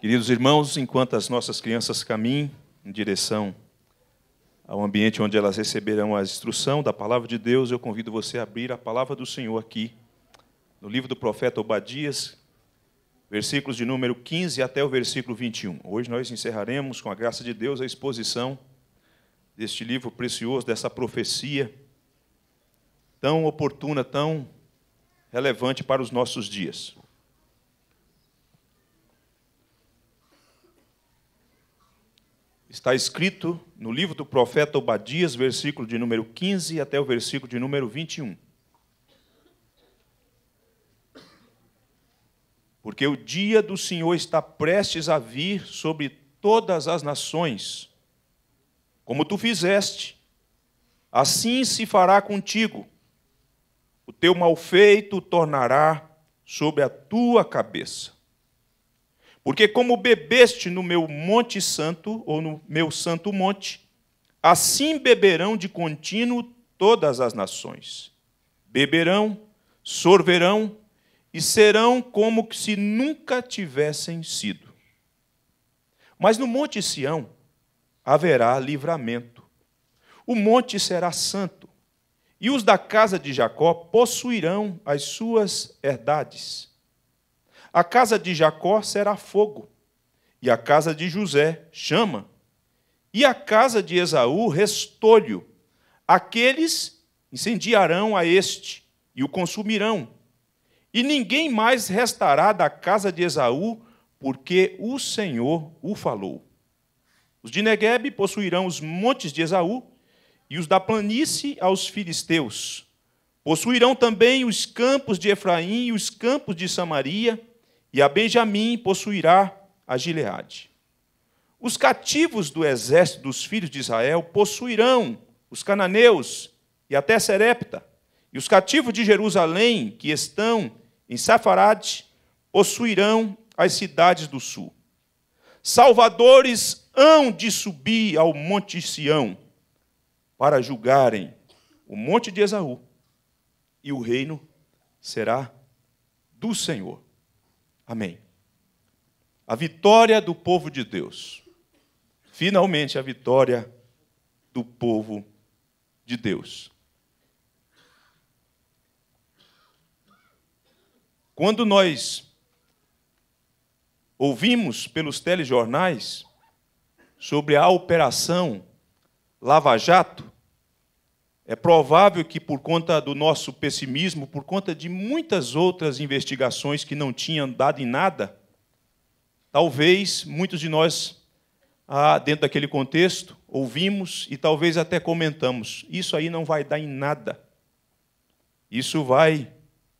Queridos irmãos, enquanto as nossas crianças caminham em direção ao ambiente onde elas receberão a instrução da palavra de Deus, eu convido você a abrir a palavra do Senhor aqui, no livro do profeta Obadias, versículos de número 15 até o versículo 21. Hoje nós encerraremos, com a graça de Deus, a exposição deste livro precioso, dessa profecia tão oportuna, tão relevante para os nossos dias. Está escrito no livro do profeta Obadias, versículo de número 15 até o versículo de número 21. Porque o dia do Senhor está prestes a vir sobre todas as nações. Como tu fizeste, assim se fará contigo. O teu malfeito tornará sobre a tua cabeça porque como bebeste no meu monte santo, ou no meu santo monte, assim beberão de contínuo todas as nações. Beberão, sorverão e serão como se nunca tivessem sido. Mas no monte Sião haverá livramento. O monte será santo, e os da casa de Jacó possuirão as suas herdades. A casa de Jacó será fogo, e a casa de José chama, e a casa de Esaú restolho. Aqueles incendiarão a este e o consumirão. E ninguém mais restará da casa de Esaú, porque o Senhor o falou. Os de Negueb possuirão os montes de Esaú e os da planície aos filisteus. Possuirão também os campos de Efraim e os campos de Samaria e a Benjamim possuirá a Gileade. Os cativos do exército dos filhos de Israel possuirão os cananeus e até Serepta, e os cativos de Jerusalém, que estão em Safarade, possuirão as cidades do sul. Salvadores hão de subir ao monte Sião para julgarem o monte de Esaú, e o reino será do Senhor. Amém. A vitória do povo de Deus. Finalmente a vitória do povo de Deus. Quando nós ouvimos pelos telejornais sobre a operação Lava Jato, é provável que, por conta do nosso pessimismo, por conta de muitas outras investigações que não tinham dado em nada, talvez muitos de nós, ah, dentro daquele contexto, ouvimos e talvez até comentamos: isso aí não vai dar em nada. Isso vai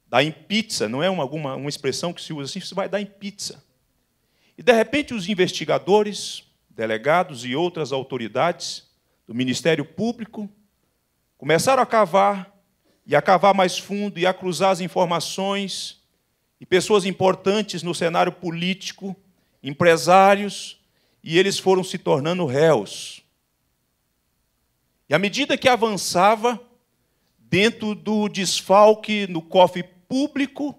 dar em pizza, não é uma, alguma, uma expressão que se usa assim, isso vai dar em pizza. E, de repente, os investigadores, delegados e outras autoridades do Ministério Público Começaram a cavar, e a cavar mais fundo, e a cruzar as informações, e pessoas importantes no cenário político, empresários, e eles foram se tornando réus. E à medida que avançava, dentro do desfalque no cofre público,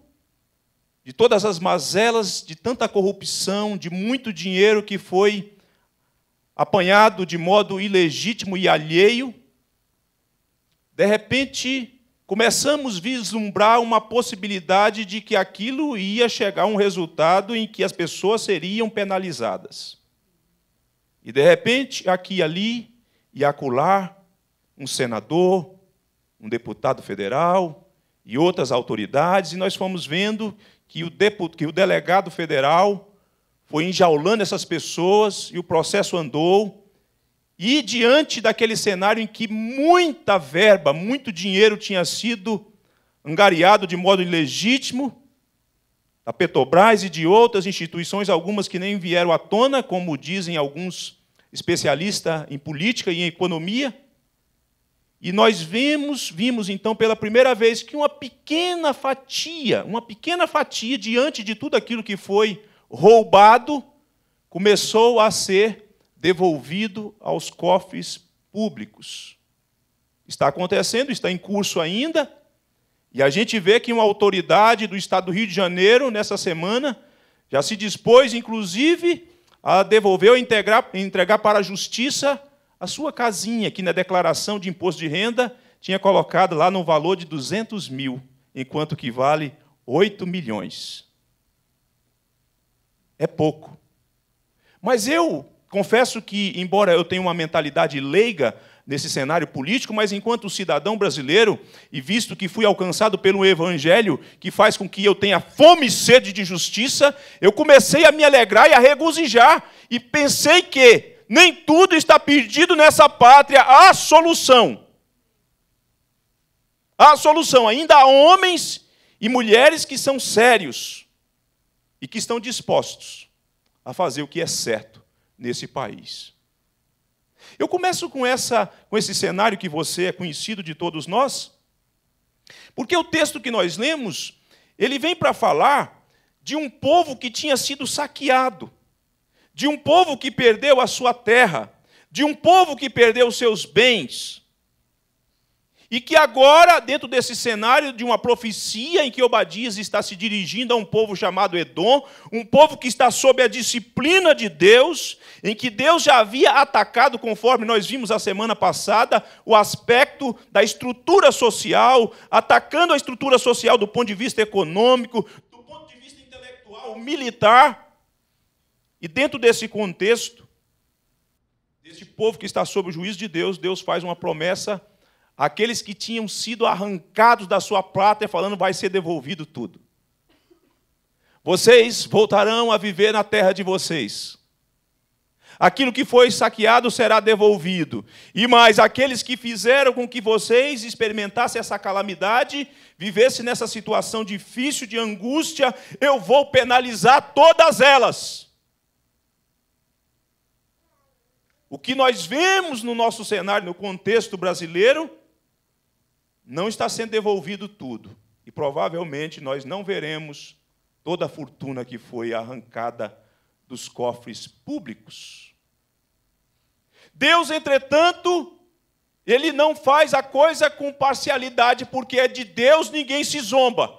de todas as mazelas, de tanta corrupção, de muito dinheiro que foi apanhado de modo ilegítimo e alheio, de repente, começamos a vislumbrar uma possibilidade de que aquilo ia chegar a um resultado em que as pessoas seriam penalizadas. E de repente, aqui ali e acolá, um senador, um deputado federal e outras autoridades, e nós fomos vendo que o, que o delegado federal foi enjaulando essas pessoas e o processo andou e diante daquele cenário em que muita verba, muito dinheiro tinha sido angariado de modo ilegítimo, da Petrobras e de outras instituições, algumas que nem vieram à tona, como dizem alguns especialistas em política e em economia. E nós vemos, vimos então pela primeira vez que uma pequena fatia, uma pequena fatia diante de tudo aquilo que foi roubado, começou a ser devolvido aos cofres públicos. Está acontecendo, está em curso ainda, e a gente vê que uma autoridade do estado do Rio de Janeiro, nessa semana, já se dispôs, inclusive, a devolver ou integrar, entregar para a justiça a sua casinha, que na declaração de imposto de renda tinha colocado lá no valor de 200 mil, enquanto que vale 8 milhões. É pouco. Mas eu confesso que, embora eu tenha uma mentalidade leiga nesse cenário político, mas enquanto cidadão brasileiro, e visto que fui alcançado pelo Evangelho, que faz com que eu tenha fome e sede de justiça, eu comecei a me alegrar e a regozijar, e pensei que nem tudo está perdido nessa pátria, há solução. Há solução, ainda há homens e mulheres que são sérios e que estão dispostos a fazer o que é certo nesse país. Eu começo com, essa, com esse cenário que você é conhecido de todos nós, porque o texto que nós lemos, ele vem para falar de um povo que tinha sido saqueado, de um povo que perdeu a sua terra, de um povo que perdeu seus bens, e que agora, dentro desse cenário de uma profecia em que Obadias está se dirigindo a um povo chamado Edom, um povo que está sob a disciplina de Deus, em que Deus já havia atacado, conforme nós vimos a semana passada, o aspecto da estrutura social, atacando a estrutura social do ponto de vista econômico, do ponto de vista intelectual, militar. E dentro desse contexto, desse povo que está sob o juízo de Deus, Deus faz uma promessa aqueles que tinham sido arrancados da sua pátria, falando: vai ser devolvido tudo. Vocês voltarão a viver na terra de vocês. Aquilo que foi saqueado será devolvido. E mais, aqueles que fizeram com que vocês experimentassem essa calamidade, vivessem nessa situação difícil de angústia, eu vou penalizar todas elas. O que nós vemos no nosso cenário, no contexto brasileiro, não está sendo devolvido tudo. E provavelmente nós não veremos toda a fortuna que foi arrancada dos cofres públicos. Deus, entretanto, ele não faz a coisa com parcialidade, porque é de Deus, ninguém se zomba.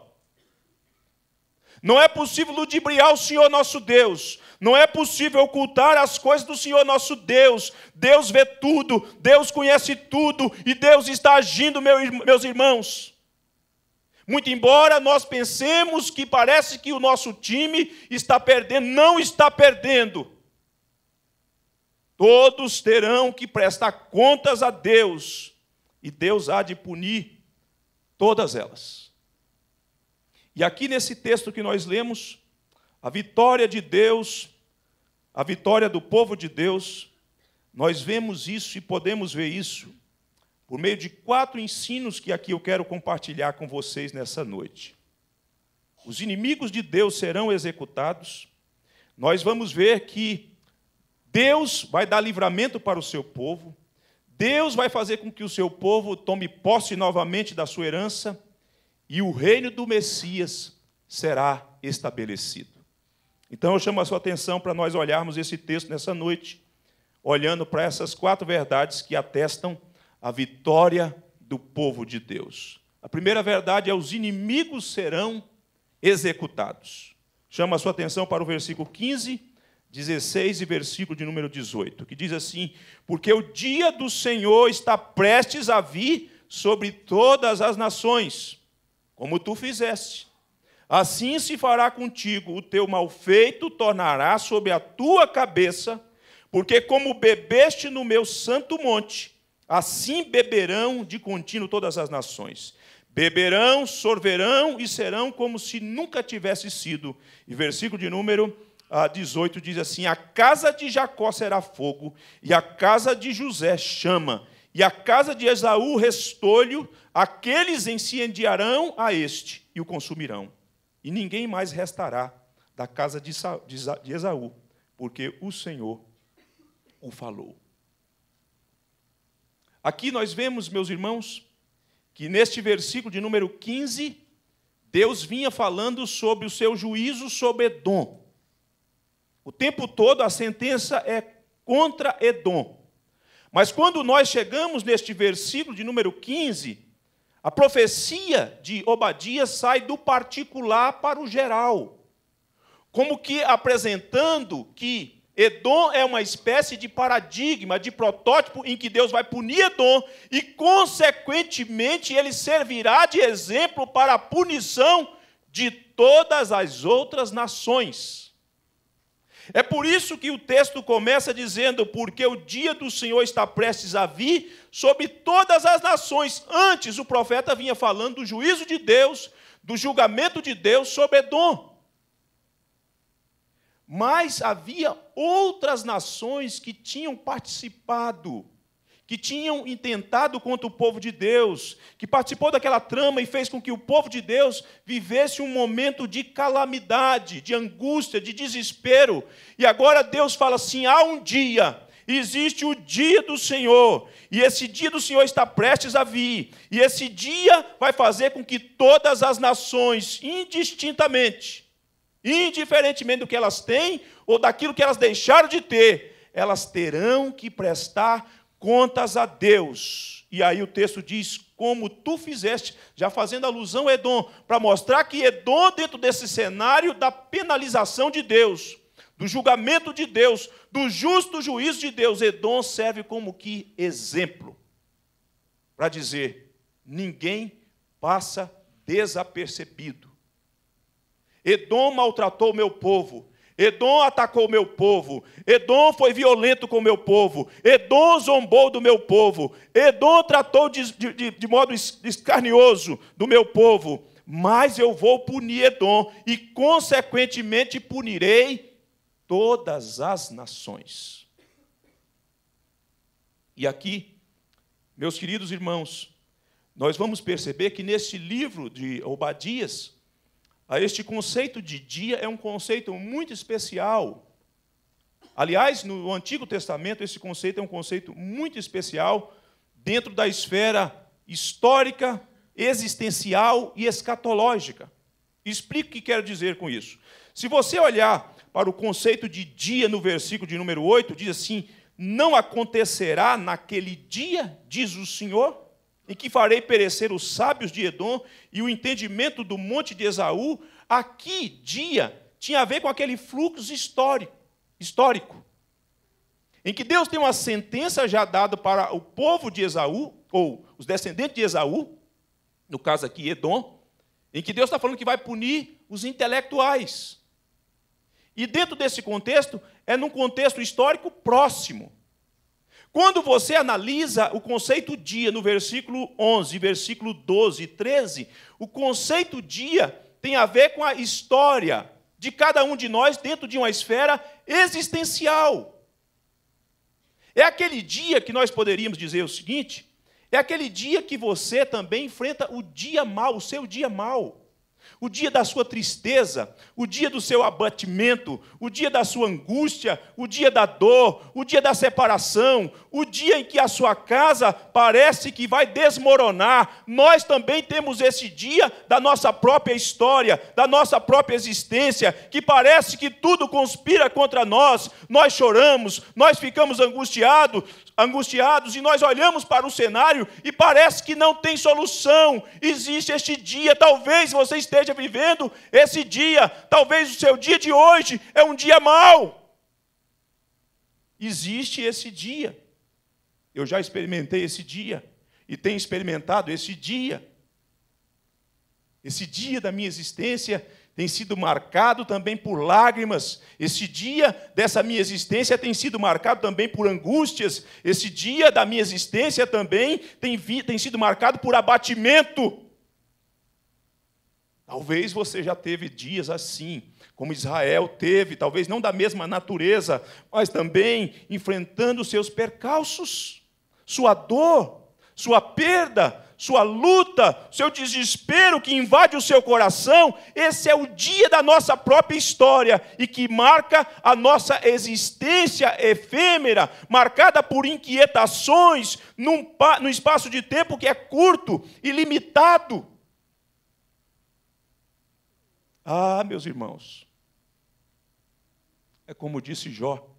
Não é possível ludibriar o Senhor nosso Deus. Não é possível ocultar as coisas do Senhor nosso Deus. Deus vê tudo, Deus conhece tudo e Deus está agindo, meus irmãos. Muito embora nós pensemos que parece que o nosso time está perdendo, não está perdendo. Todos terão que prestar contas a Deus, e Deus há de punir todas elas. E aqui nesse texto que nós lemos, a vitória de Deus, a vitória do povo de Deus, nós vemos isso e podemos ver isso por meio de quatro ensinos que aqui eu quero compartilhar com vocês nessa noite. Os inimigos de Deus serão executados. Nós vamos ver que Deus vai dar livramento para o seu povo. Deus vai fazer com que o seu povo tome posse novamente da sua herança e o reino do Messias será estabelecido. Então eu chamo a sua atenção para nós olharmos esse texto nessa noite, olhando para essas quatro verdades que atestam a vitória do povo de Deus. A primeira verdade é: os inimigos serão executados. Chama a sua atenção para o versículo 15, 16 e versículo de número 18, que diz assim: Porque o dia do Senhor está prestes a vir sobre todas as nações, como tu fizeste. Assim se fará contigo, o teu malfeito tornará sobre a tua cabeça, porque como bebeste no meu santo monte, assim beberão de contínuo todas as nações. Beberão, sorverão e serão como se nunca tivesse sido. E versículo de número 18 ah, diz assim: A casa de Jacó será fogo, e a casa de José chama, e a casa de Esaú restolho, aqueles incendiarão a este e o consumirão. E ninguém mais restará da casa de Esaú, porque o Senhor o falou. Aqui nós vemos, meus irmãos, que neste versículo de número 15, Deus vinha falando sobre o seu juízo sobre Edom. O tempo todo a sentença é contra Edom. Mas quando nós chegamos neste versículo de número 15, a profecia de Obadias sai do particular para o geral, como que apresentando que Edom é uma espécie de paradigma, de protótipo em que Deus vai punir Edom e, consequentemente, ele servirá de exemplo para a punição de todas as outras nações. É por isso que o texto começa dizendo: Porque o dia do Senhor está prestes a vir sobre todas as nações. Antes, o profeta vinha falando do juízo de Deus, do julgamento de Deus sobre Edom. Mas havia outras nações que tinham participado que tinham intentado contra o povo de Deus, que participou daquela trama e fez com que o povo de Deus vivesse um momento de calamidade, de angústia, de desespero. E agora Deus fala assim: há um dia existe o dia do Senhor, e esse dia do Senhor está prestes a vir, e esse dia vai fazer com que todas as nações, indistintamente, indiferentemente do que elas têm ou daquilo que elas deixaram de ter, elas terão que prestar contas a Deus. E aí o texto diz: como tu fizeste, já fazendo alusão a Edom, para mostrar que Edom, dentro desse cenário da penalização de Deus, do julgamento de Deus, do justo juízo de Deus, Edom serve como que exemplo para dizer: ninguém passa desapercebido. Edom maltratou o meu povo, Edom atacou o meu povo, Edom foi violento com o meu povo, Edom zombou do meu povo, Edom tratou de, de, de modo escarnioso do meu povo, mas eu vou punir Edom e, consequentemente, punirei todas as nações. E aqui, meus queridos irmãos, nós vamos perceber que neste livro de Obadias, ah, este conceito de dia é um conceito muito especial. Aliás, no Antigo Testamento, esse conceito é um conceito muito especial dentro da esfera histórica, existencial e escatológica. Explico o que quero dizer com isso. Se você olhar para o conceito de dia no versículo de número 8, diz assim: Não acontecerá naquele dia, diz o Senhor, em que farei perecer os sábios de Edom e o entendimento do monte de Esaú, aqui dia tinha a ver com aquele fluxo histórico, histórico, em que Deus tem uma sentença já dada para o povo de Esaú, ou os descendentes de Esaú, no caso aqui Edom, em que Deus está falando que vai punir os intelectuais. E dentro desse contexto, é num contexto histórico próximo. Quando você analisa o conceito dia no versículo 11, versículo 12 e 13, o conceito dia tem a ver com a história de cada um de nós dentro de uma esfera existencial. É aquele dia que nós poderíamos dizer o seguinte: é aquele dia que você também enfrenta o dia mal, o seu dia mal o dia da sua tristeza, o dia do seu abatimento, o dia da sua angústia, o dia da dor, o dia da separação, o dia em que a sua casa parece que vai desmoronar. Nós também temos esse dia da nossa própria história, da nossa própria existência, que parece que tudo conspira contra nós. Nós choramos, nós ficamos angustiados, angustiados e nós olhamos para o cenário e parece que não tem solução. Existe este dia, talvez você esteja vivendo esse dia, talvez o seu dia de hoje é um dia mau. Existe esse dia. Eu já experimentei esse dia e tenho experimentado esse dia. Esse dia da minha existência tem sido marcado também por lágrimas. Esse dia dessa minha existência tem sido marcado também por angústias. Esse dia da minha existência também tem, vi, tem sido marcado por abatimento. Talvez você já teve dias assim, como Israel teve, talvez não da mesma natureza, mas também enfrentando seus percalços, sua dor, sua perda, sua luta, seu desespero que invade o seu coração, esse é o dia da nossa própria história e que marca a nossa existência efêmera, marcada por inquietações num, espaço de tempo que é curto e limitado. Ah, meus irmãos, é como disse Jó: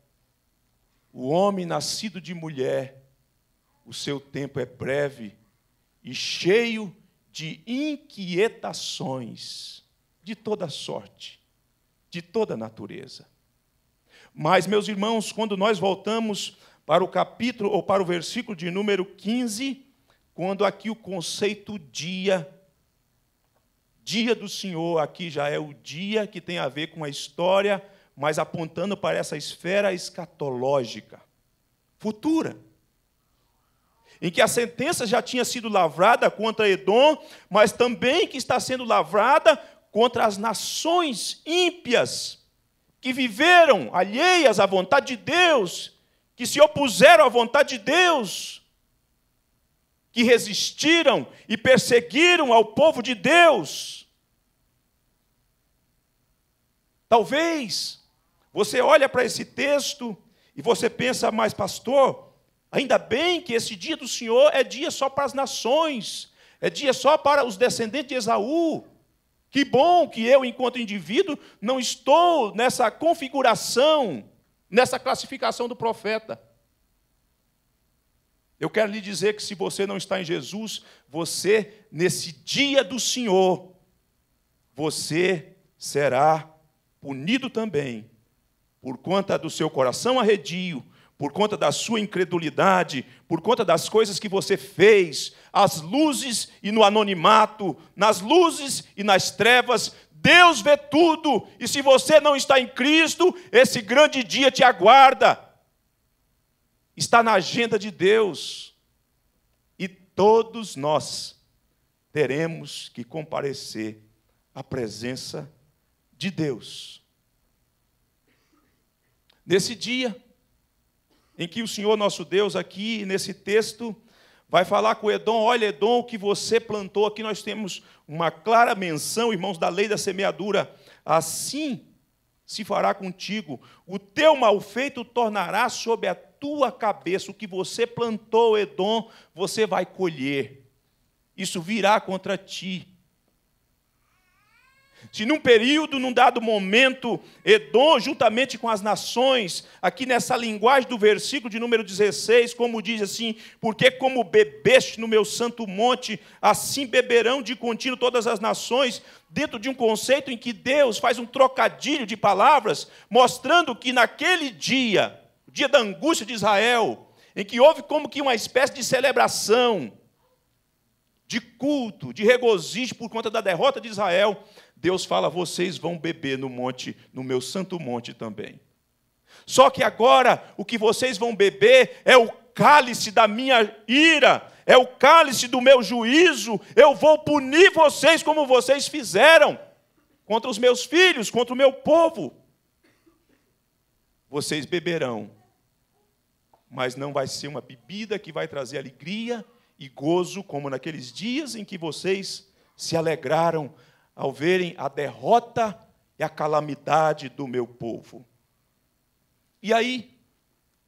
o homem nascido de mulher, o seu tempo é breve e cheio de inquietações de toda sorte, de toda natureza. Mas, meus irmãos, quando nós voltamos para o capítulo ou para o versículo de número 15, quando aqui o conceito dia, dia do Senhor, aqui já é o dia que tem a ver com a história, mas apontando para essa esfera escatológica, futura em que a sentença já tinha sido lavrada contra Edom, mas também que está sendo lavrada contra as nações ímpias que viveram alheias à vontade de Deus, que se opuseram à vontade de Deus, que resistiram e perseguiram ao povo de Deus. Talvez você olha para esse texto e você pensa, mas pastor, Ainda bem que esse dia do Senhor é dia só para as nações, é dia só para os descendentes de Esaú. Que bom que eu, enquanto indivíduo, não estou nessa configuração, nessa classificação do profeta. Eu quero lhe dizer que se você não está em Jesus, você, nesse dia do Senhor, você será punido também, por conta do seu coração arredio, por conta da sua incredulidade, por conta das coisas que você fez, às luzes e no anonimato, nas luzes e nas trevas, Deus vê tudo, e se você não está em Cristo, esse grande dia te aguarda. Está na agenda de Deus, e todos nós teremos que comparecer à presença de Deus. Nesse dia, em que o Senhor nosso Deus, aqui nesse texto, vai falar com Edom: olha, Edom, o que você plantou aqui, nós temos uma clara menção, irmãos, da lei da semeadura. Assim se fará contigo, o teu mal feito tornará sobre a tua cabeça, o que você plantou, Edom, você vai colher, isso virá contra ti. Se num período, num dado momento, Edom, juntamente com as nações, aqui nessa linguagem do versículo de número 16, como diz assim: Porque como bebeste no meu santo monte, assim beberão de contínuo todas as nações, dentro de um conceito em que Deus faz um trocadilho de palavras, mostrando que naquele dia, o dia da angústia de Israel, em que houve como que uma espécie de celebração, de culto, de regozijo por conta da derrota de Israel, Deus fala: vocês vão beber no monte, no meu santo monte também. Só que agora o que vocês vão beber é o cálice da minha ira, é o cálice do meu juízo. Eu vou punir vocês como vocês fizeram contra os meus filhos, contra o meu povo. Vocês beberão, mas não vai ser uma bebida que vai trazer alegria e gozo, como naqueles dias em que vocês se alegraram ao verem a derrota e a calamidade do meu povo. E aí,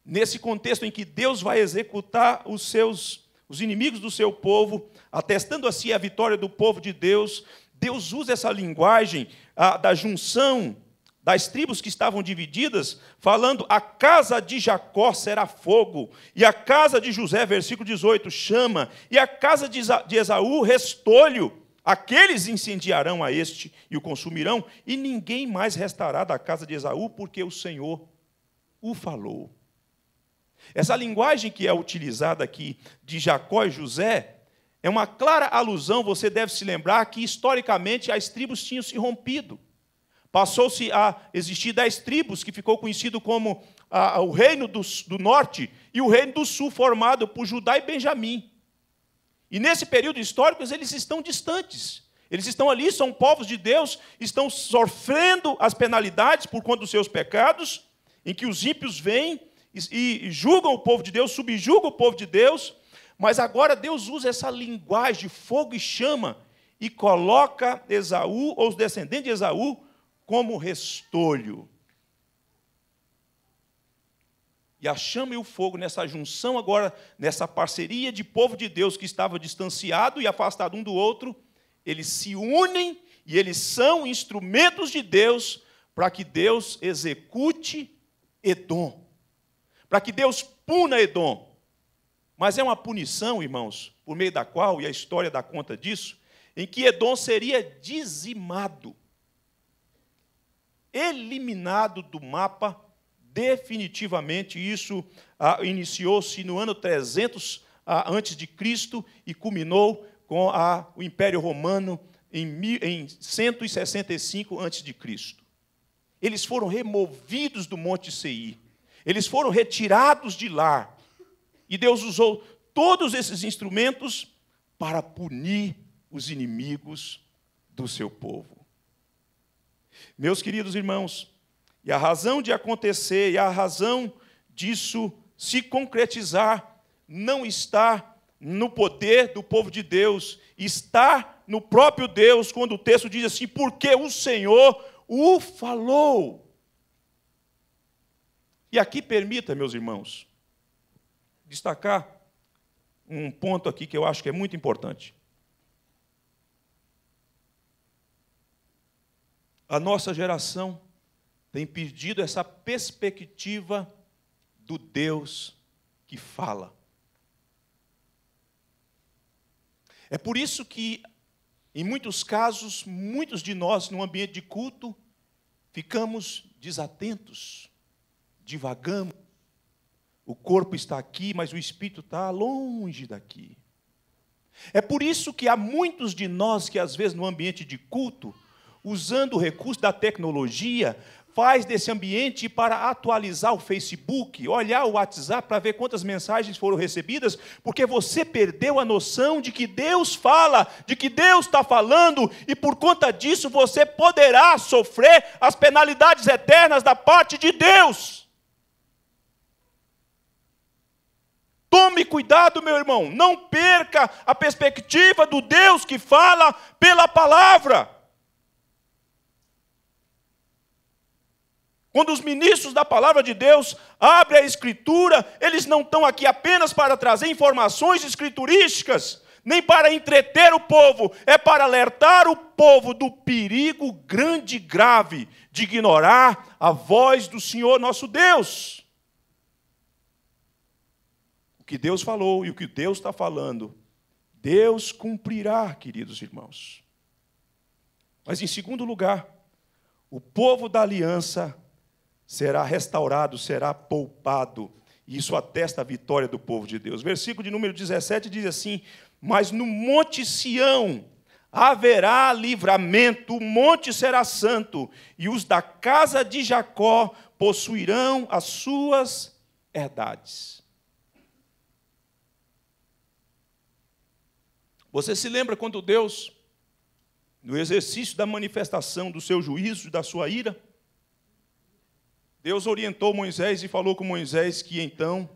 nesse contexto em que Deus vai executar os seus os inimigos do seu povo, atestando assim a vitória do povo de Deus, Deus usa essa linguagem a, da junção das tribos que estavam divididas, falando: a casa de Jacó será fogo, e a casa de José, versículo 18, chama, e a casa de Esaú, restolho. Aqueles incendiarão a este e o consumirão, e ninguém mais restará da casa de Esaú, porque o Senhor o falou. Essa linguagem que é utilizada aqui de Jacó e José é uma clara alusão, você deve se lembrar, que historicamente as tribos tinham se rompido. Passou-se a existir dez tribos, que ficou conhecido como a, ah, o Reino do, do Norte e o Reino do Sul, formado por Judá e Benjamim. E nesse período histórico, eles estão distantes. Eles estão ali, são povos de Deus, estão sofrendo as penalidades por conta dos seus pecados, em que os ímpios vêm e, julgam o povo de Deus, subjugam o povo de Deus, mas agora Deus usa essa linguagem de fogo e chama e coloca Esaú, ou os descendentes de Esaú, como restolho. E a chama e o fogo, nessa junção agora, nessa parceria de povo de Deus que estava distanciado e afastado um do outro, eles se unem e eles são instrumentos de Deus para que Deus execute Edom, para que Deus puna Edom. Mas é uma punição, irmãos, por meio da qual, e a história dá conta disso, em que Edom seria dizimado, eliminado do mapa definitivamente isso ah, iniciou-se no ano 300 ah, antes de Cristo e culminou com a, ah, o Império Romano em, em 165 antes de Cristo. Eles foram removidos do Monte Seir. Eles foram retirados de lá. E Deus usou todos esses instrumentos para punir os inimigos do seu povo. Meus queridos irmãos, e a razão de acontecer e a razão disso se concretizar não está no poder do povo de Deus, está no próprio Deus, quando o texto diz assim: porque o Senhor o falou. E aqui permita, meus irmãos, destacar um ponto aqui que eu acho que é muito importante. A nossa geração tem perdido essa perspectiva do Deus que fala. É por isso que, em muitos casos, muitos de nós, no ambiente de culto, ficamos desatentos, divagamos. O corpo está aqui, mas o espírito está longe daqui. É por isso que há muitos de nós que, às vezes, no ambiente de culto, usando o recurso da tecnologia, faz desse ambiente para atualizar o Facebook, olhar o WhatsApp para ver quantas mensagens foram recebidas, porque você perdeu a noção de que Deus fala, de que Deus está falando, e por conta disso você poderá sofrer as penalidades eternas da parte de Deus. Tome cuidado, meu irmão, não perca a perspectiva do Deus que fala pela palavra. Quando os ministros da palavra de Deus abrem a escritura, eles não estão aqui apenas para trazer informações escriturísticas, nem para entreter o povo, é para alertar o povo do perigo grande e grave de ignorar a voz do Senhor nosso Deus. O que Deus falou e o que Deus está falando, Deus cumprirá, queridos irmãos. Mas em segundo lugar, o povo da aliança será restaurado, será poupado. E isso atesta a vitória do povo de Deus. Versículo de número 17 diz assim: Mas no monte Sião haverá livramento, o monte será santo, e os da casa de Jacó possuirão as suas herdades. Você se lembra quando Deus, no exercício da manifestação do seu juízo, da sua ira, Deus orientou Moisés e falou com Moisés que então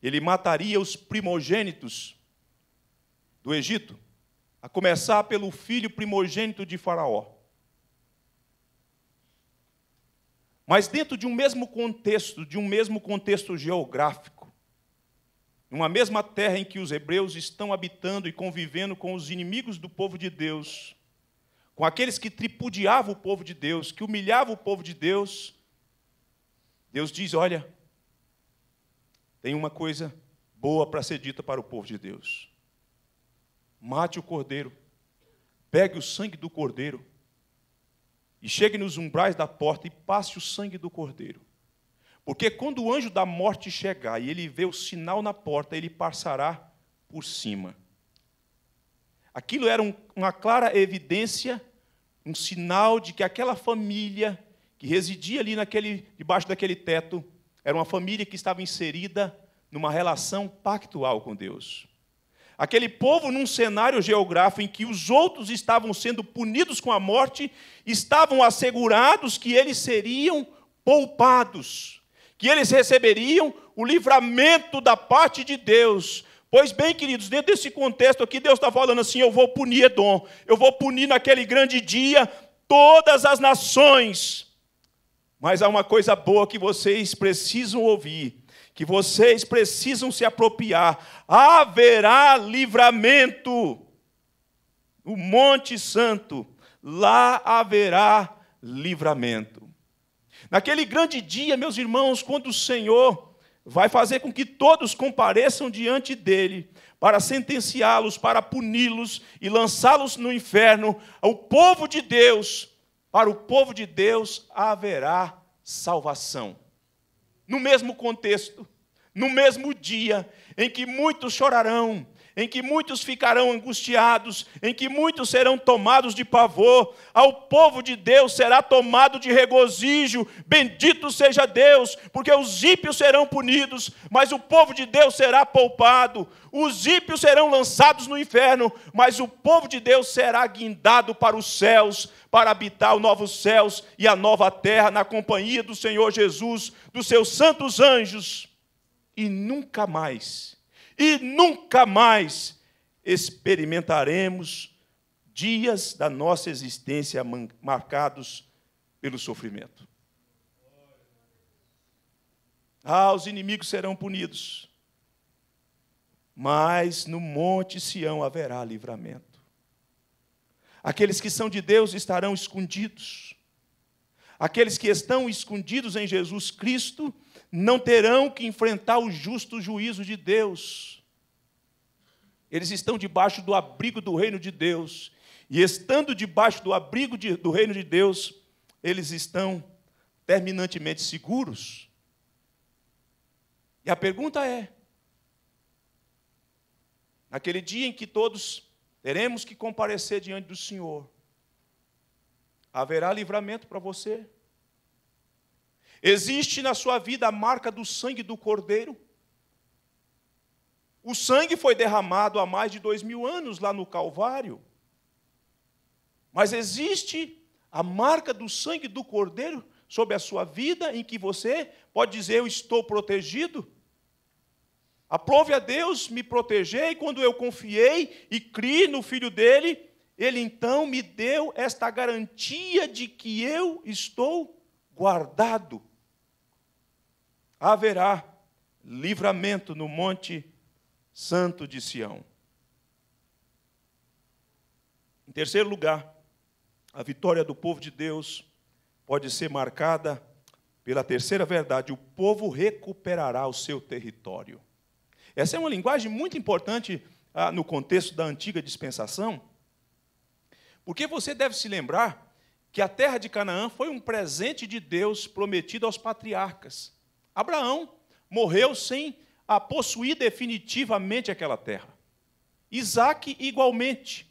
ele mataria os primogênitos do Egito, a começar pelo filho primogênito de Faraó. Mas dentro de um mesmo contexto, de um mesmo contexto geográfico, numa mesma terra em que os hebreus estão habitando e convivendo com os inimigos do povo de Deus, com aqueles que tripudiavam o povo de Deus, que humilhavam o povo de Deus, Deus diz: olha, tem uma coisa boa para ser dita para o povo de Deus. Mate o cordeiro, pegue o sangue do cordeiro e chegue nos umbrais da porta e passe o sangue do cordeiro. Porque quando o anjo da morte chegar e ele vê o sinal na porta, ele passará por cima. Aquilo era um, uma clara evidência, um sinal de que aquela família que residia ali naquele, debaixo daquele teto, era uma família que estava inserida numa relação pactual com Deus. Aquele povo, num cenário geográfico em que os outros estavam sendo punidos com a morte, estavam assegurados que eles seriam poupados, que eles receberiam o livramento da parte de Deus. Pois bem, queridos, dentro desse contexto aqui, Deus está falando assim: eu vou punir Edom, eu vou punir naquele grande dia todas as nações mas há uma coisa boa que vocês precisam ouvir, que vocês precisam se apropriar: haverá livramento. O Monte Santo, lá haverá livramento. Naquele grande dia, meus irmãos, quando o Senhor vai fazer com que todos compareçam diante dele, para sentenciá-los, para puni-los e lançá-los no inferno, o povo de Deus para o povo de Deus haverá salvação. No mesmo contexto, no mesmo dia em que muitos chorarão, em que muitos ficarão angustiados, em que muitos serão tomados de pavor, ao povo de Deus será tomado de regozijo, bendito seja Deus, porque os ímpios serão punidos, mas o povo de Deus será poupado, os ímpios serão lançados no inferno, mas o povo de Deus será guindado para os céus, para habitar os novos céus e a nova terra, na companhia do Senhor Jesus, dos seus santos anjos, e nunca mais e nunca mais experimentaremos dias da nossa existência marcados pelo sofrimento. Ah, os inimigos serão punidos, mas no Monte Sião haverá livramento. Aqueles que são de Deus estarão escondidos. Aqueles que estão escondidos em Jesus Cristo não terão que enfrentar o justo juízo de Deus. Eles estão debaixo do abrigo do reino de Deus. E estando debaixo do abrigo de, do reino de Deus, eles estão terminantemente seguros. E a pergunta é: naquele dia em que todos teremos que comparecer diante do Senhor, haverá livramento para você? Existe na sua vida a marca do sangue do Cordeiro? O sangue foi derramado há mais de dois mil anos lá no Calvário. Mas existe a marca do sangue do Cordeiro sobre a sua vida, em que você pode dizer: Eu estou protegido? Aprove a Deus me proteger, e quando eu confiei e criei no filho dele, ele então me deu esta garantia de que eu estou guardado haverá livramento no Monte Santo de Sião. Em terceiro lugar, a vitória do povo de Deus pode ser marcada pela terceira verdade: o povo recuperará o seu território. Essa é uma linguagem muito importante ah, no contexto da antiga dispensação, porque você deve se lembrar que a terra de Canaã foi um presente de Deus prometido aos patriarcas. Abraão morreu sem a possuir definitivamente aquela terra. Isaac, igualmente.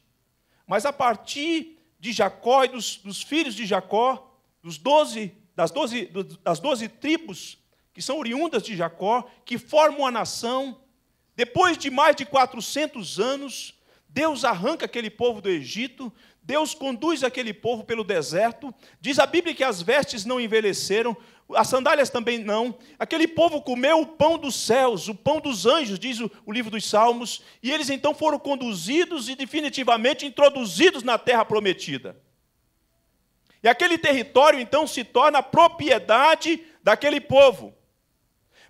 Mas a partir de Jacó e dos, dos filhos de Jacó, dos 12, das, 12, das 12 tribos que são oriundas de Jacó, que formam a nação, depois de mais de 400 anos, Deus arranca aquele povo do Egito, Deus conduz aquele povo pelo deserto. Diz a Bíblia que as vestes não envelheceram, as sandálias também não. Aquele povo comeu o pão dos céus, o pão dos anjos, diz o, o, livro dos Salmos, e eles então foram conduzidos e definitivamente introduzidos na terra prometida. E aquele território então se torna propriedade daquele povo.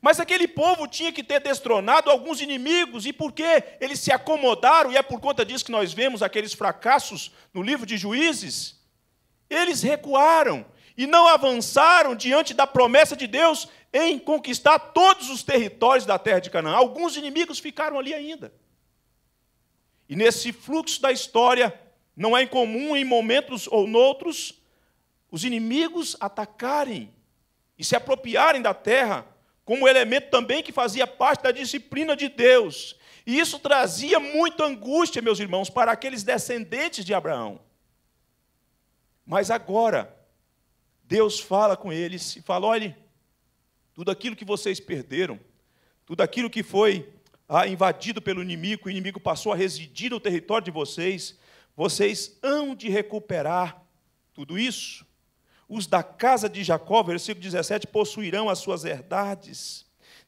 Mas aquele povo tinha que ter destronado alguns inimigos, e por que eles se acomodaram, e é por conta disso que nós vemos aqueles fracassos no livro de Juízes, eles recuaram, e não avançaram diante da promessa de Deus em conquistar todos os territórios da terra de Canaã. Alguns inimigos ficaram ali ainda. E nesse fluxo da história, não é incomum em momentos ou noutros os inimigos atacarem e se apropriarem da terra como elemento também que fazia parte da disciplina de Deus. E isso trazia muita angústia, meus irmãos, para aqueles descendentes de Abraão. Mas agora, Deus fala com eles e fala: olhe, tudo aquilo que vocês perderam, tudo aquilo que foi ah, invadido pelo inimigo, o inimigo passou a residir no território de vocês, vocês hão de recuperar tudo isso. Os da casa de Jacó, versículo 17, possuirão as suas herdades.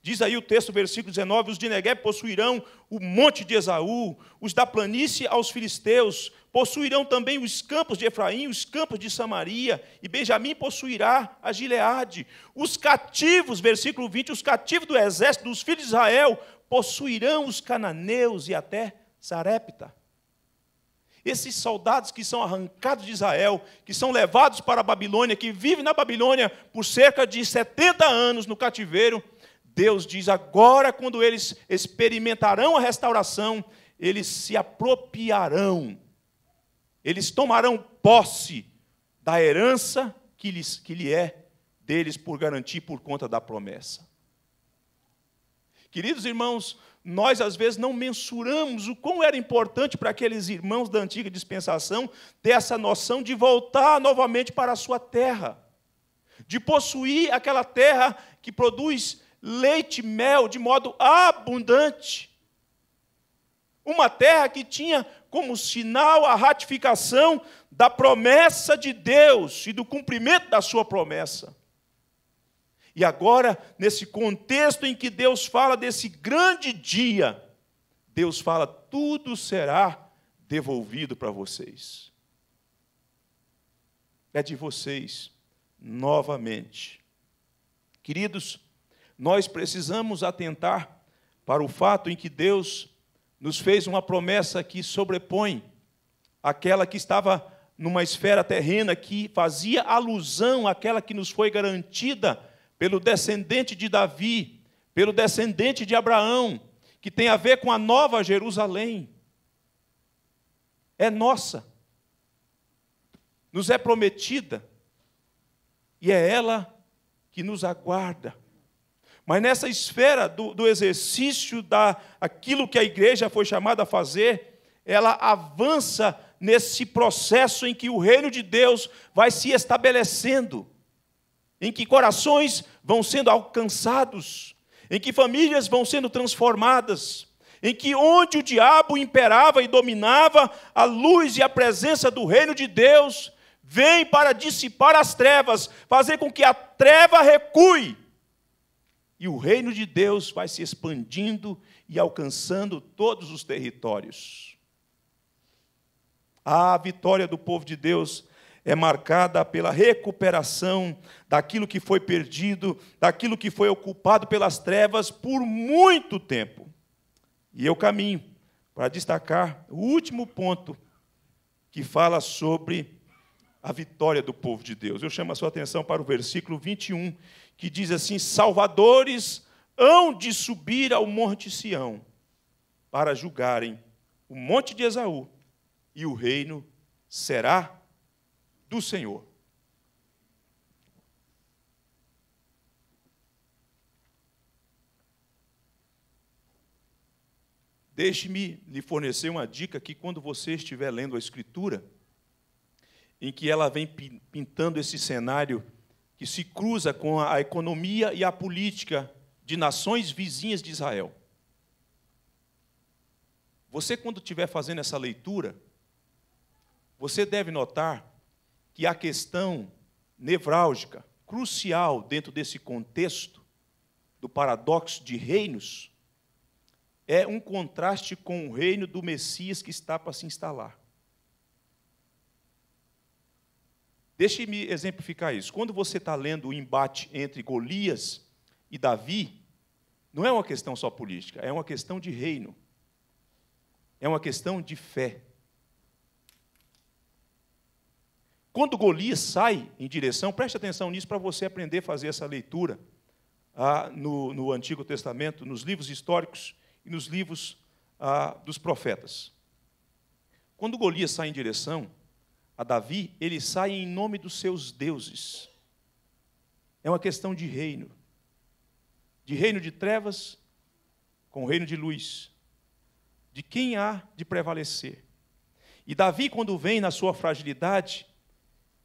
Diz aí o texto, versículo 19: Os de Negué possuirão o monte de Esaú, os da planície aos filisteus, possuirão também os campos de Efraim, os campos de Samaria, e Benjamim possuirá a Gileade. Os cativos, versículo 20: os cativos do exército dos filhos de Israel possuirão os cananeus e até Sarepta. Esses soldados que são arrancados de Israel, que são levados para a Babilônia, que vivem na Babilônia por cerca de 70 anos no cativeiro, Deus diz: agora, quando eles experimentarão a restauração, eles se apropriarão, eles tomarão posse da herança que, lhes, que lhe é deles por garantir por conta da promessa. Queridos irmãos, nós às vezes não mensuramos o quão era importante para aqueles irmãos da antiga dispensação ter essa noção de voltar novamente para a sua terra, de possuir aquela terra que produz leite e mel de modo abundante. Uma terra que tinha como sinal a ratificação da promessa de Deus e do cumprimento da sua promessa. E agora, nesse contexto em que Deus fala desse grande dia, Deus fala: tudo será devolvido para vocês. É de vocês novamente. Queridos, nós precisamos atentar para o fato em que Deus nos fez uma promessa que sobrepõe aquela que estava numa esfera terrena que fazia alusão àquela que nos foi garantida pelo descendente de Davi, pelo descendente de Abraão, que tem a ver com a nova Jerusalém. É nossa, nos é prometida, e é ela que nos aguarda. Mas nessa esfera do, do exercício da aquilo que a igreja foi chamada a fazer, ela avança nesse processo em que o reino de Deus vai se estabelecendo, em que corações vão sendo alcançados, em que famílias vão sendo transformadas, em que onde o diabo imperava e dominava, a luz e a presença do reino de Deus vem para dissipar as trevas, fazer com que a treva recue e o reino de Deus vai se expandindo e alcançando todos os territórios. A vitória do povo de Deus é marcada pela recuperação daquilo que foi perdido, daquilo que foi ocupado pelas trevas por muito tempo. E eu caminho para destacar o último ponto que fala sobre a vitória do povo de Deus. Eu chamo a sua atenção para o versículo 21 que diz assim: Salvadores hão de subir ao monte Sião para julgarem o monte de Esaú, e o reino será do Senhor. Deixe-me lhe fornecer uma dica que quando você estiver lendo a Escritura, em que ela vem pintando esse cenário que se cruza com a economia e a política de nações vizinhas de Israel. Você, quando estiver fazendo essa leitura, você deve notar que a questão nevrálgica, crucial dentro desse contexto do paradoxo de reinos, é um contraste com o reino do Messias que está para se instalar. Deixe-me exemplificar isso. Quando você está lendo o embate entre Golias e Davi, não é uma questão só política, é uma questão de reino. É uma questão de fé. Quando Golias sai em direção, preste atenção nisso para você aprender a fazer essa leitura ah, no, no, Antigo Testamento, nos livros históricos e nos livros ah, dos profetas. Quando Golias sai em direção, a Davi, ele sai em nome dos seus deuses. É uma questão de reino. De reino de trevas com reino de luz. De quem há de prevalecer. E Davi, quando vem na sua fragilidade,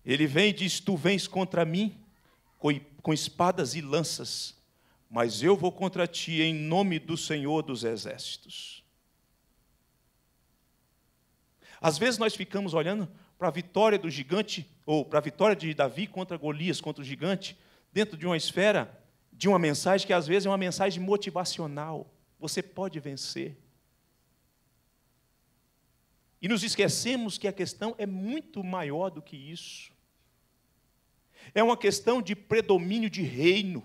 ele vem e diz: Tu vens contra mim com espadas e lanças, mas eu vou contra ti em nome do Senhor dos Exércitos. Às vezes nós ficamos olhando, para a vitória do gigante, ou para a vitória de Davi contra Golias, contra o gigante, dentro de uma esfera de uma mensagem que às vezes é uma mensagem motivacional. Você pode vencer. E nos esquecemos que a questão é muito maior do que isso. É uma questão de predomínio de reino.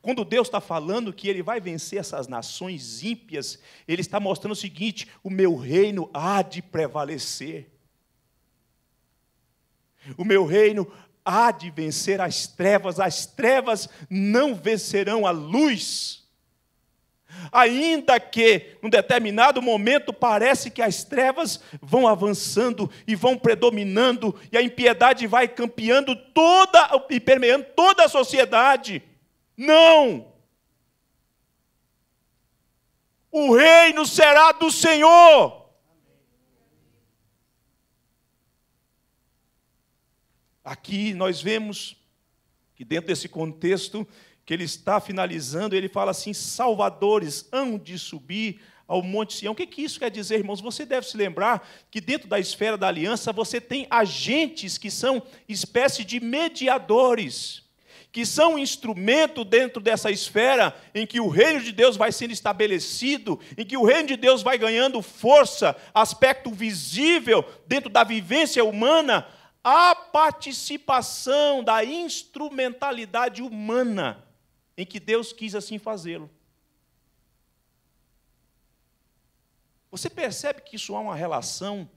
Quando Deus está falando que Ele vai vencer essas nações ímpias, Ele está mostrando o seguinte: o meu reino há de prevalecer. O meu reino há de vencer as trevas, as trevas não vencerão a luz. Ainda que, num determinado momento, parece que as trevas vão avançando e vão predominando, e a impiedade vai campeando toda e permeando toda a sociedade. Não! O reino será do Senhor. Aqui nós vemos que dentro desse contexto que ele está finalizando, ele fala assim: "Salvadores hão de subir ao Monte Sião". O que, que isso quer dizer, irmãos? Você deve se lembrar que dentro da esfera da aliança você tem agentes que são espécie de mediadores que são um instrumento dentro dessa esfera em que o reino de Deus vai sendo estabelecido, em que o reino de Deus vai ganhando força, aspecto visível dentro da vivência humana, a participação da instrumentalidade humana em que Deus quis assim fazê-lo. Você percebe que isso há uma relação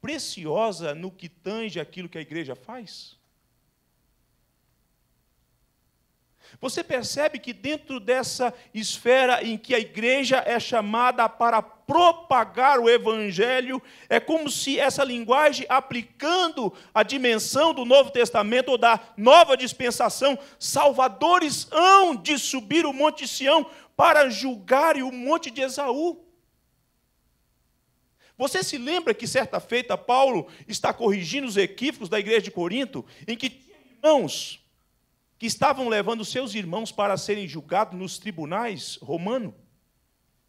preciosa no que tange aquilo que a igreja faz? Você percebe que dentro dessa esfera em que a igreja é chamada para propagar o evangelho, é como se essa linguagem, aplicando a dimensão do Novo Testamento ou da nova dispensação, salvadores hão de subir o monte Sião para julgar o monte de Esaú. Você se lembra que certa feita Paulo está corrigindo os equívocos da igreja de Corinto, em que tinha irmãos que estavam levando seus irmãos para serem julgados nos tribunais romanos?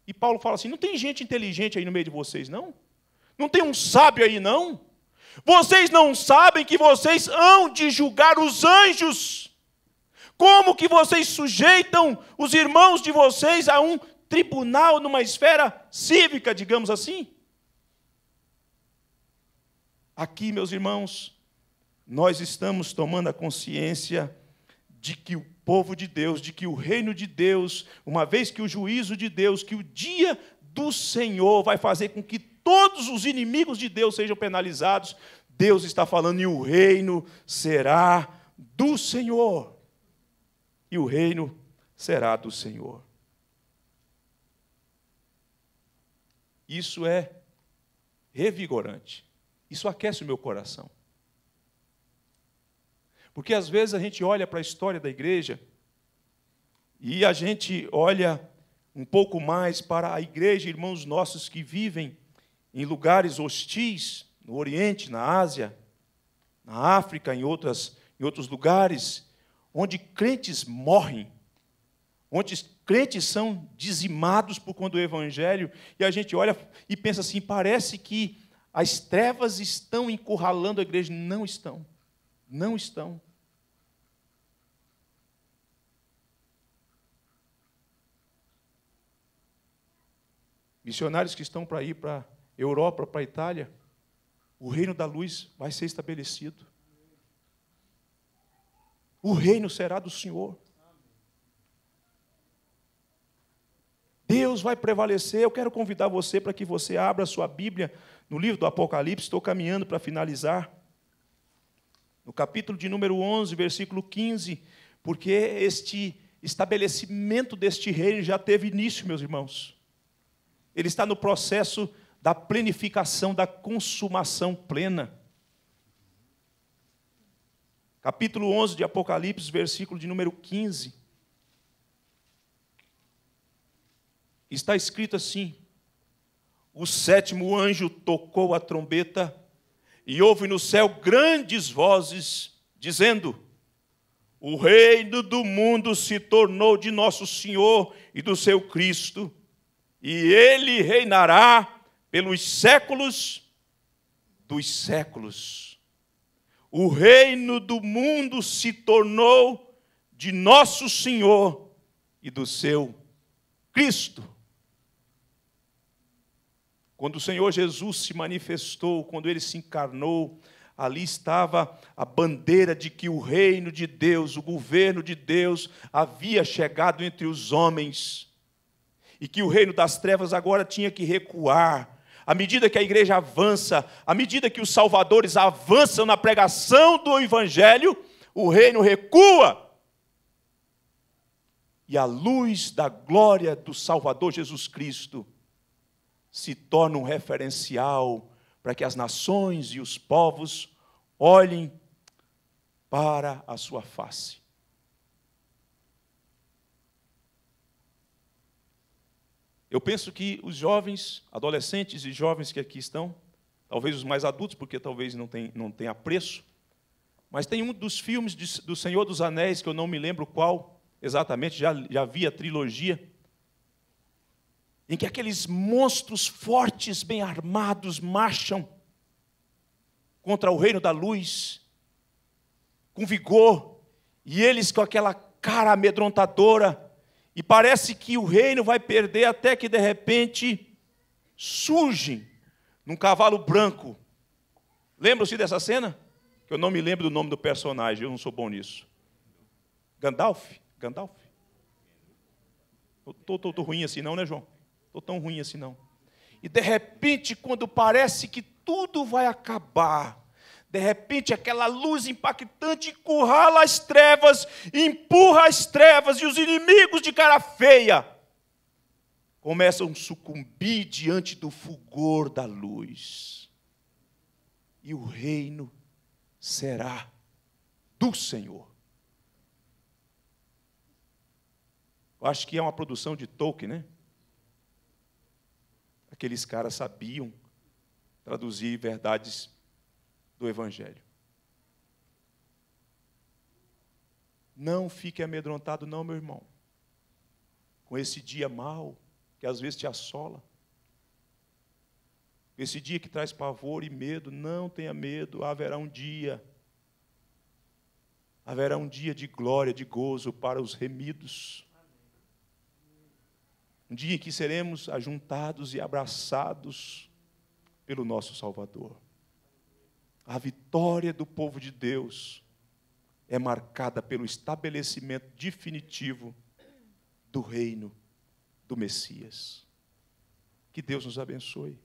E Paulo fala assim: não tem gente inteligente aí no meio de vocês, não? Não tem um sábio aí, não? Vocês não sabem que vocês hão de julgar os anjos? Como que vocês sujeitam os irmãos de vocês a um tribunal numa esfera cívica, digamos assim? Aqui, meus irmãos, nós estamos tomando a consciência de que o povo de Deus de que o reino de Deus, uma vez que o juízo de Deus, que o dia do Senhor vai fazer com que todos os inimigos de Deus sejam penalizados, Deus está falando, e o reino será do Senhor. E o reino será do Senhor. Isso é revigorante. Isso aquece o meu coração. Porque às vezes a gente olha para a história da igreja e a gente olha um pouco mais para a igreja, irmãos nossos que vivem em lugares hostis, no Oriente, na Ásia, na África, em, outras, em outros lugares, onde crentes morrem, onde crentes são dizimados por conta do Evangelho, e a gente olha e pensa assim: parece que as trevas estão encurralando a igreja. Não estão, não estão. missionários que estão para ir para Europa, para Itália, o reino da luz vai ser estabelecido. O reino será do Senhor. Deus vai prevalecer. Eu quero convidar você para que você abra sua Bíblia no livro do Apocalipse. Estou caminhando para finalizar. No capítulo de número 11, versículo 15, porque este estabelecimento deste reino já teve início, meus irmãos ele está no processo da plenificação, da consumação plena. Capítulo 11 de Apocalipse, versículo de número 15. Está escrito assim: O sétimo anjo tocou a trombeta, e houve no céu grandes vozes, dizendo: O reino do mundo se tornou de nosso Senhor e do seu Cristo e ele reinará pelos séculos dos séculos. O reino do mundo se tornou de nosso Senhor e do seu Cristo. Quando o Senhor Jesus se manifestou, quando ele se encarnou, ali estava a bandeira de que o reino de Deus, o governo de Deus havia chegado entre os homens e que o reino das trevas agora tinha que recuar. À medida que a igreja avança, à medida que os salvadores avançam na pregação do evangelho, o reino recua. E a luz da glória do Salvador Jesus Cristo se torna um referencial para que as nações e os povos olhem para a sua face. Eu penso que os jovens, adolescentes e jovens que aqui estão, talvez os mais adultos, porque talvez não tenha não apreço, mas tem um dos filmes de, do Senhor dos Anéis, que eu não me lembro qual exatamente, já, já vi a trilogia, em que aqueles monstros fortes, bem armados, marcham contra o reino da luz, com vigor, e eles com aquela cara amedrontadora, e parece que o reino vai perder até que de repente surgem num cavalo branco. Lembram-se dessa cena? Que eu não me lembro do nome do personagem, eu não sou bom nisso. Gandalf? Gandalf? Estou ruim assim não, né, João? Estou tão ruim assim não. E de repente, quando parece que tudo vai acabar, de repente, aquela luz impactante encurrala as trevas, empurra as trevas, e os inimigos de cara feia começam a sucumbir diante do fulgor da luz. E o reino será do Senhor. Eu acho que é uma produção de Tolkien, né? Aqueles caras sabiam traduzir verdades do Evangelho. Não fique amedrontado, não, meu irmão, com esse dia mau que às vezes te assola. Esse dia que traz pavor e medo, não tenha medo, haverá um dia. Haverá um dia de glória, de gozo para os remidos. Um dia em que seremos ajuntados e abraçados pelo nosso Salvador. A vitória do povo de Deus é marcada pelo estabelecimento definitivo do reino do Messias. Que Deus nos abençoe.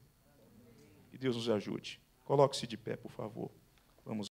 Que Deus nos ajude. Coloque-se de pé, por favor. Vamos